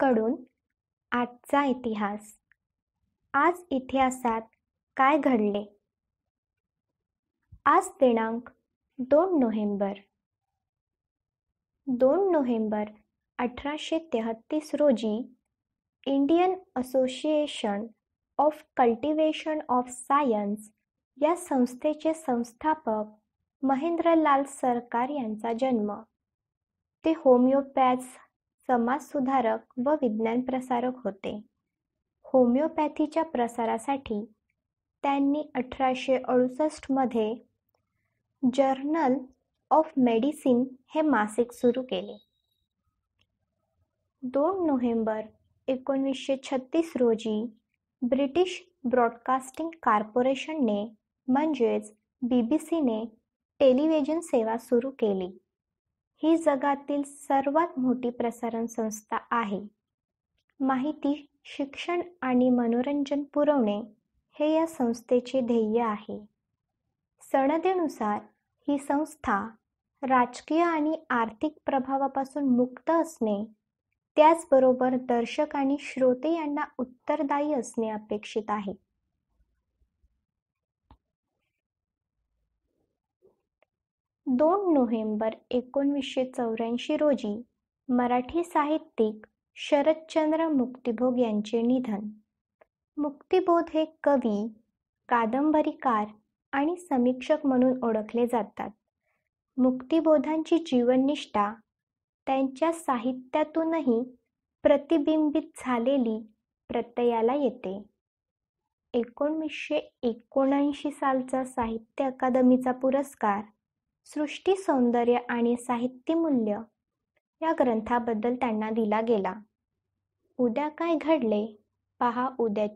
कडून आजचा इतिहास आज इतिहासात काय घडले आज दिनांक दोन नोव्हेंबर दोन नोव्हेंबर अठराशे तेहत्तीस रोजी Indian Association of Cultivation of Science या संस्थेचे संस्थापक महेंद्रलाल सरकार यांचा जन्म ते होमिओपॅथ्स सुधारक व विज्ञान प्रसारक होते होमिओपॅथीच्या प्रसारासाठी त्यांनी अठराशे अडुसष्टमध्ये जर्नल ऑफ मेडिसिन हे मासिक सुरू केले दोन नोव्हेंबर एकोणीसशे छत्तीस रोजी ब्रिटिश ब्रॉडकास्टिंग कॉर्पोरेशनने म्हणजेच बी बी सीने टेलिव्हिजन सेवा सुरू केली ही जगातील सर्वात मोठी प्रसारण संस्था आहे माहिती शिक्षण आणि मनोरंजन पुरवणे हे या संस्थेचे ध्येय आहे सणदेनुसार ही संस्था राजकीय आणि आर्थिक प्रभावापासून मुक्त असणे त्याचबरोबर दर्शक आणि श्रोते यांना उत्तरदायी असणे अपेक्षित आहे दोन नोव्हेंबर एकोणवीसशे चौऱ्याऐंशी रोजी मराठी साहित्यिक शरदचंद्र मुक्तिभोग यांचे निधन मुक्तिबोध हे कवी कादंबरीकार आणि समीक्षक म्हणून ओळखले जातात मुक्तिबोधांची जीवननिष्ठा त्यांच्या साहित्यातूनही प्रतिबिंबित झालेली प्रत्ययाला येते एकोणवीसशे एकोणऐंशी सालचा साहित्य अकादमीचा पुरस्कार सृष्टी सौंदर्य आणि साहित्य मूल्य या ग्रंथाबद्दल त्यांना दिला गेला उद्या काय घडले पहा उद्या